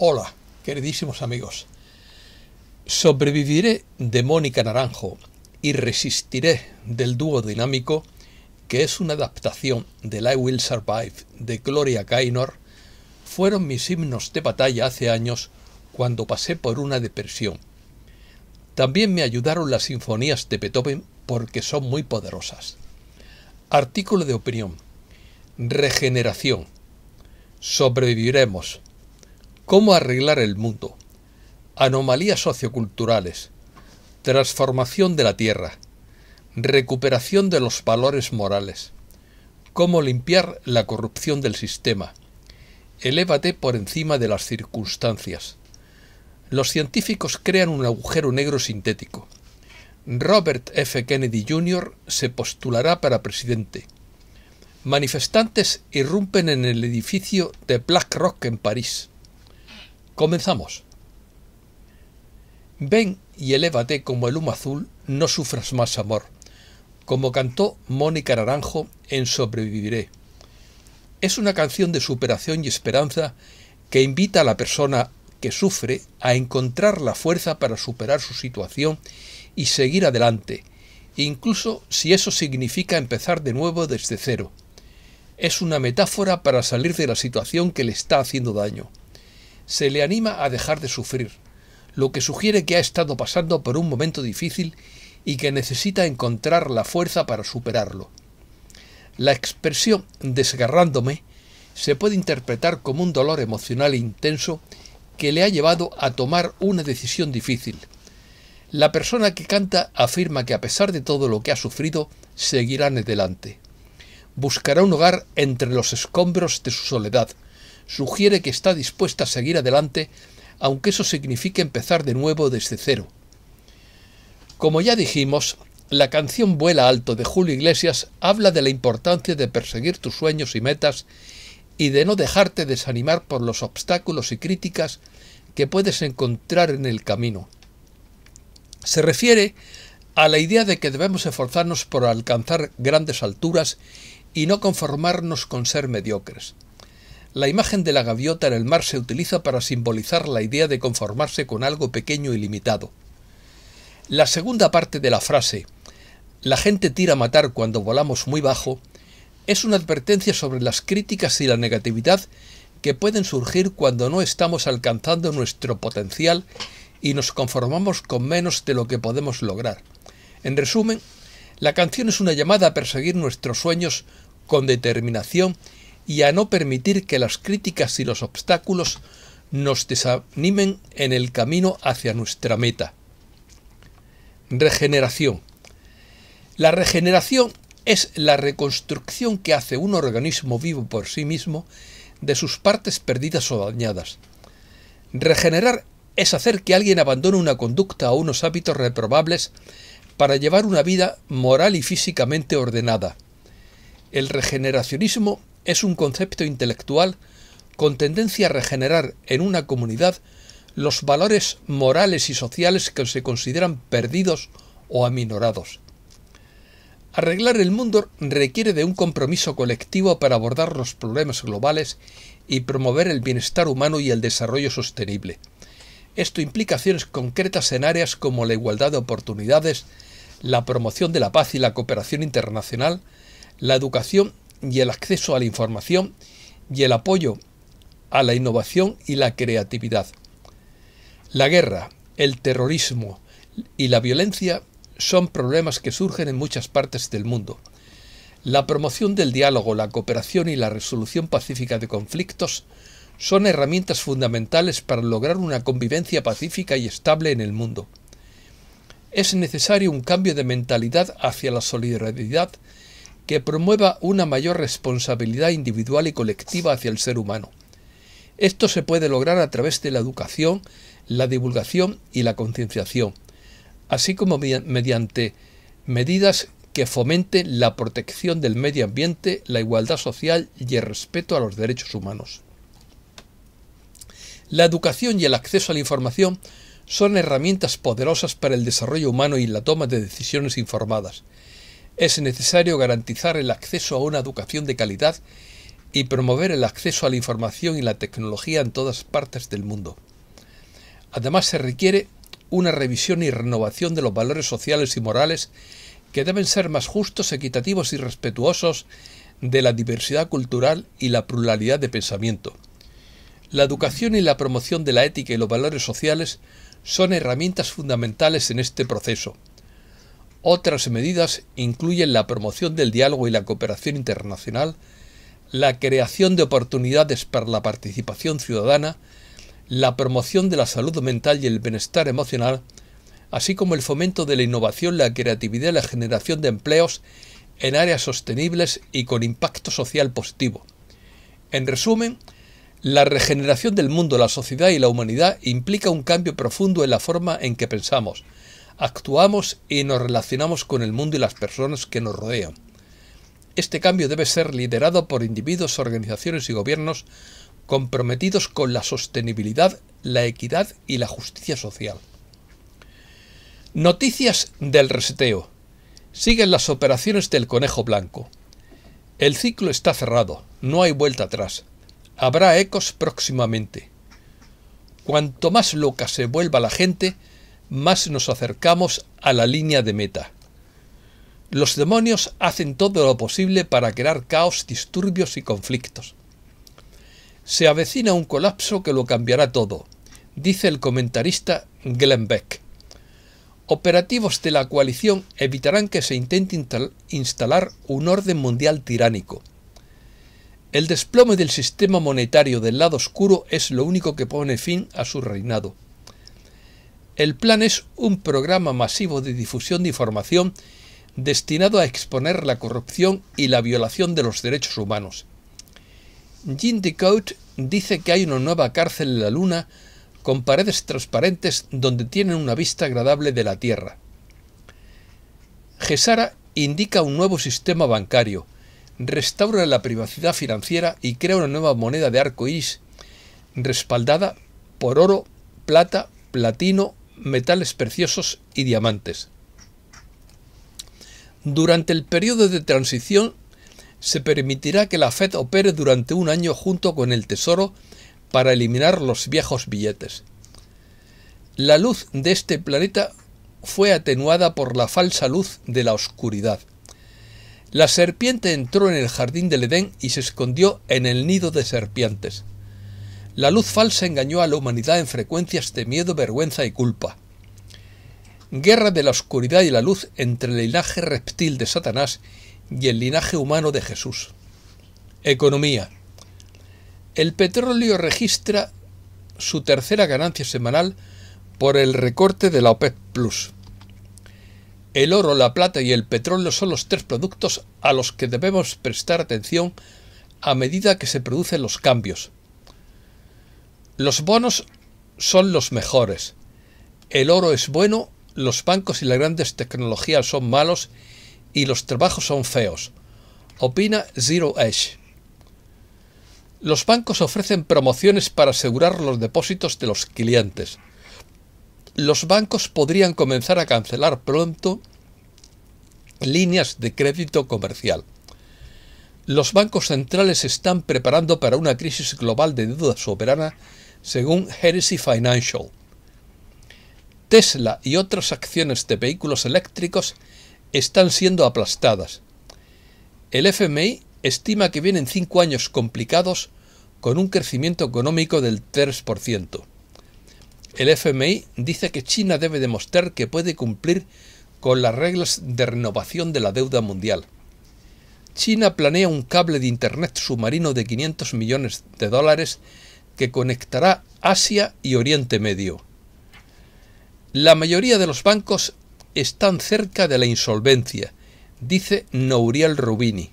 Hola, queridísimos amigos. Sobreviviré de Mónica Naranjo y resistiré del dúo dinámico, que es una adaptación del I Will Survive de Gloria Gaynor, fueron mis himnos de batalla hace años cuando pasé por una depresión. También me ayudaron las sinfonías de Beethoven porque son muy poderosas. Artículo de opinión. Regeneración. Sobreviviremos Cómo arreglar el mundo. Anomalías socioculturales. Transformación de la tierra. Recuperación de los valores morales. Cómo limpiar la corrupción del sistema. Elévate por encima de las circunstancias. Los científicos crean un agujero negro sintético. Robert F. Kennedy Jr. se postulará para presidente. Manifestantes irrumpen en el edificio de Black Rock en París. Comenzamos. Ven y elévate como el humo azul, no sufras más amor, como cantó Mónica Naranjo en Sobreviviré. Es una canción de superación y esperanza que invita a la persona que sufre a encontrar la fuerza para superar su situación y seguir adelante, incluso si eso significa empezar de nuevo desde cero. Es una metáfora para salir de la situación que le está haciendo daño, se le anima a dejar de sufrir, lo que sugiere que ha estado pasando por un momento difícil y que necesita encontrar la fuerza para superarlo. La expresión desgarrándome se puede interpretar como un dolor emocional intenso que le ha llevado a tomar una decisión difícil. La persona que canta afirma que a pesar de todo lo que ha sufrido, seguirá adelante. Buscará un hogar entre los escombros de su soledad, sugiere que está dispuesta a seguir adelante, aunque eso signifique empezar de nuevo desde cero. Como ya dijimos, la canción Vuela Alto de Julio Iglesias habla de la importancia de perseguir tus sueños y metas y de no dejarte desanimar por los obstáculos y críticas que puedes encontrar en el camino. Se refiere a la idea de que debemos esforzarnos por alcanzar grandes alturas y no conformarnos con ser mediocres. La imagen de la gaviota en el mar se utiliza para simbolizar la idea de conformarse con algo pequeño y limitado. La segunda parte de la frase, la gente tira a matar cuando volamos muy bajo, es una advertencia sobre las críticas y la negatividad que pueden surgir cuando no estamos alcanzando nuestro potencial y nos conformamos con menos de lo que podemos lograr. En resumen, la canción es una llamada a perseguir nuestros sueños con determinación y a no permitir que las críticas y los obstáculos nos desanimen en el camino hacia nuestra meta. Regeneración. La regeneración es la reconstrucción que hace un organismo vivo por sí mismo de sus partes perdidas o dañadas. Regenerar es hacer que alguien abandone una conducta o unos hábitos reprobables para llevar una vida moral y físicamente ordenada. El regeneracionismo es un concepto intelectual con tendencia a regenerar en una comunidad los valores morales y sociales que se consideran perdidos o aminorados. Arreglar el mundo requiere de un compromiso colectivo para abordar los problemas globales y promover el bienestar humano y el desarrollo sostenible. Esto implica acciones concretas en áreas como la igualdad de oportunidades, la promoción de la paz y la cooperación internacional, la educación y el acceso a la información y el apoyo a la innovación y la creatividad. La guerra, el terrorismo y la violencia son problemas que surgen en muchas partes del mundo. La promoción del diálogo, la cooperación y la resolución pacífica de conflictos son herramientas fundamentales para lograr una convivencia pacífica y estable en el mundo. Es necesario un cambio de mentalidad hacia la solidaridad que promueva una mayor responsabilidad individual y colectiva hacia el ser humano. Esto se puede lograr a través de la educación, la divulgación y la concienciación, así como mediante medidas que fomenten la protección del medio ambiente, la igualdad social y el respeto a los derechos humanos. La educación y el acceso a la información son herramientas poderosas para el desarrollo humano y la toma de decisiones informadas es necesario garantizar el acceso a una educación de calidad y promover el acceso a la información y la tecnología en todas partes del mundo. Además, se requiere una revisión y renovación de los valores sociales y morales que deben ser más justos, equitativos y respetuosos de la diversidad cultural y la pluralidad de pensamiento. La educación y la promoción de la ética y los valores sociales son herramientas fundamentales en este proceso. Otras medidas incluyen la promoción del diálogo y la cooperación internacional, la creación de oportunidades para la participación ciudadana, la promoción de la salud mental y el bienestar emocional, así como el fomento de la innovación, la creatividad y la generación de empleos en áreas sostenibles y con impacto social positivo. En resumen, la regeneración del mundo, la sociedad y la humanidad implica un cambio profundo en la forma en que pensamos, actuamos y nos relacionamos con el mundo y las personas que nos rodean. Este cambio debe ser liderado por individuos, organizaciones y gobiernos comprometidos con la sostenibilidad, la equidad y la justicia social. Noticias del reseteo. Siguen las operaciones del conejo blanco. El ciclo está cerrado, no hay vuelta atrás. Habrá ecos próximamente. Cuanto más loca se vuelva la gente, más nos acercamos a la línea de meta. Los demonios hacen todo lo posible para crear caos, disturbios y conflictos. Se avecina un colapso que lo cambiará todo, dice el comentarista Glenn Beck. Operativos de la coalición evitarán que se intente instalar un orden mundial tiránico. El desplome del sistema monetario del lado oscuro es lo único que pone fin a su reinado. El plan es un programa masivo de difusión de información destinado a exponer la corrupción y la violación de los derechos humanos. Jean Decote dice que hay una nueva cárcel en la Luna con paredes transparentes donde tienen una vista agradable de la Tierra. Gesara indica un nuevo sistema bancario, restaura la privacidad financiera y crea una nueva moneda de arco respaldada por oro, plata, platino, metales preciosos y diamantes. Durante el periodo de transición se permitirá que la Fed opere durante un año junto con el Tesoro para eliminar los viejos billetes. La luz de este planeta fue atenuada por la falsa luz de la oscuridad. La serpiente entró en el jardín del Edén y se escondió en el nido de serpientes. La luz falsa engañó a la humanidad en frecuencias de miedo, vergüenza y culpa. Guerra de la oscuridad y la luz entre el linaje reptil de Satanás y el linaje humano de Jesús. Economía. El petróleo registra su tercera ganancia semanal por el recorte de la OPEP Plus. El oro, la plata y el petróleo son los tres productos a los que debemos prestar atención a medida que se producen los cambios. Los bonos son los mejores. El oro es bueno, los bancos y las grandes tecnologías son malos y los trabajos son feos. Opina Zero Edge. Los bancos ofrecen promociones para asegurar los depósitos de los clientes. Los bancos podrían comenzar a cancelar pronto líneas de crédito comercial. Los bancos centrales están preparando para una crisis global de deuda soberana según Heresy Financial. Tesla y otras acciones de vehículos eléctricos están siendo aplastadas. El FMI estima que vienen cinco años complicados con un crecimiento económico del 3%. El FMI dice que China debe demostrar que puede cumplir con las reglas de renovación de la deuda mundial. China planea un cable de Internet submarino de 500 millones de dólares que conectará Asia y Oriente Medio. La mayoría de los bancos están cerca de la insolvencia, dice Nouriel Rubini.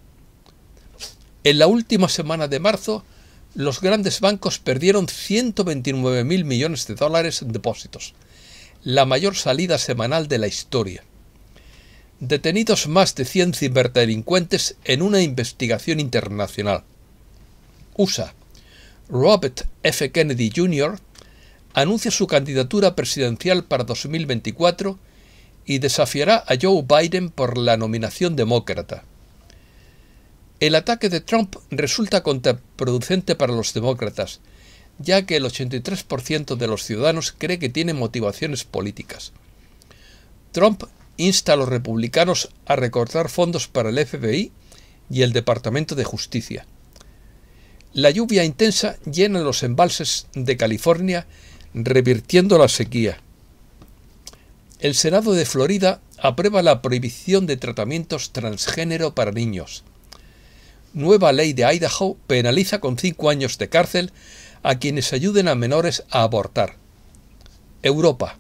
En la última semana de marzo, los grandes bancos perdieron 129.000 millones de dólares en depósitos, la mayor salida semanal de la historia. Detenidos más de 100 ciberdelincuentes en una investigación internacional. USA, Robert F. Kennedy Jr. anuncia su candidatura presidencial para 2024 y desafiará a Joe Biden por la nominación demócrata. El ataque de Trump resulta contraproducente para los demócratas, ya que el 83% de los ciudadanos cree que tiene motivaciones políticas. Trump insta a los republicanos a recortar fondos para el FBI y el Departamento de Justicia. La lluvia intensa llena los embalses de California, revirtiendo la sequía. El Senado de Florida aprueba la prohibición de tratamientos transgénero para niños. Nueva ley de Idaho penaliza con cinco años de cárcel a quienes ayuden a menores a abortar. Europa.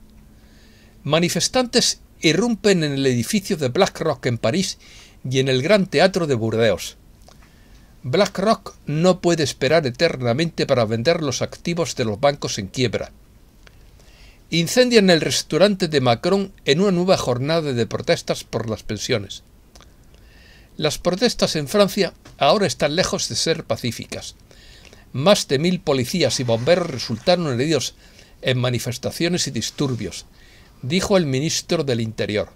Manifestantes irrumpen en el edificio de Rock en París y en el Gran Teatro de Burdeos. BlackRock no puede esperar eternamente para vender los activos de los bancos en quiebra. Incendian el restaurante de Macron en una nueva jornada de protestas por las pensiones. Las protestas en Francia ahora están lejos de ser pacíficas. Más de mil policías y bomberos resultaron heridos en manifestaciones y disturbios, dijo el ministro del Interior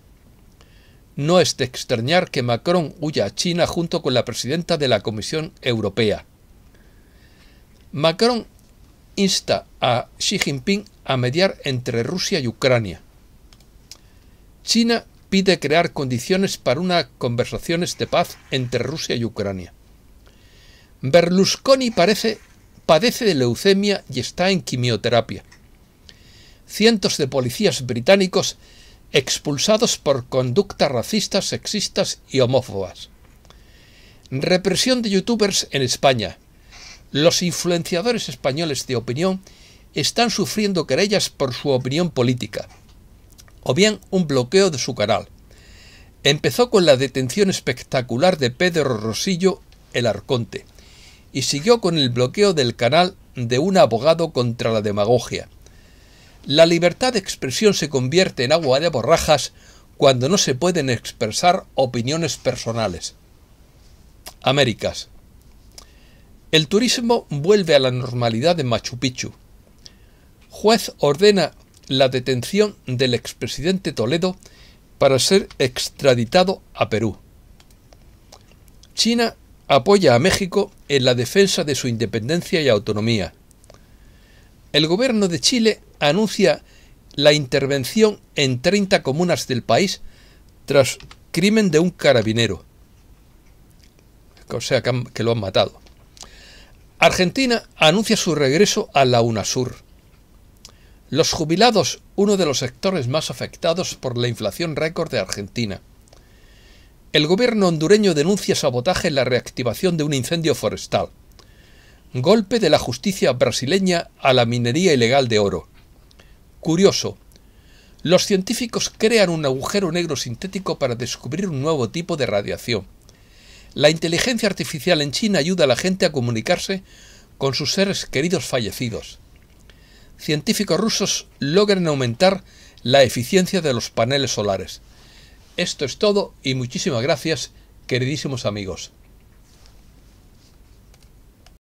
no es de extrañar que Macron huya a China junto con la presidenta de la Comisión Europea. Macron insta a Xi Jinping a mediar entre Rusia y Ucrania. China pide crear condiciones para unas conversaciones de paz entre Rusia y Ucrania. Berlusconi parece, padece de leucemia y está en quimioterapia. Cientos de policías británicos expulsados por conductas racistas, sexistas y homófobas. Represión de youtubers en España. Los influenciadores españoles de opinión están sufriendo querellas por su opinión política, o bien un bloqueo de su canal. Empezó con la detención espectacular de Pedro Rosillo el Arconte, y siguió con el bloqueo del canal de un abogado contra la demagogia la libertad de expresión se convierte en agua de borrajas cuando no se pueden expresar opiniones personales. Américas. El turismo vuelve a la normalidad en Machu Picchu. Juez ordena la detención del expresidente Toledo para ser extraditado a Perú. China apoya a México en la defensa de su independencia y autonomía. El gobierno de Chile anuncia la intervención en 30 comunas del país tras crimen de un carabinero. O sea, que, lo han matado. Argentina anuncia su regreso a la UNASUR. Los jubilados, uno de los sectores más afectados por la inflación récord de Argentina. El gobierno hondureño denuncia sabotaje en la reactivación de un incendio forestal. Golpe de la justicia brasileña a la minería ilegal de oro. Curioso. Los científicos crean un agujero negro sintético para descubrir un nuevo tipo de radiación. La inteligencia artificial en China ayuda a la gente a comunicarse con sus seres queridos fallecidos. Científicos rusos logran aumentar la eficiencia de los paneles solares. Esto es todo y muchísimas gracias, queridísimos amigos.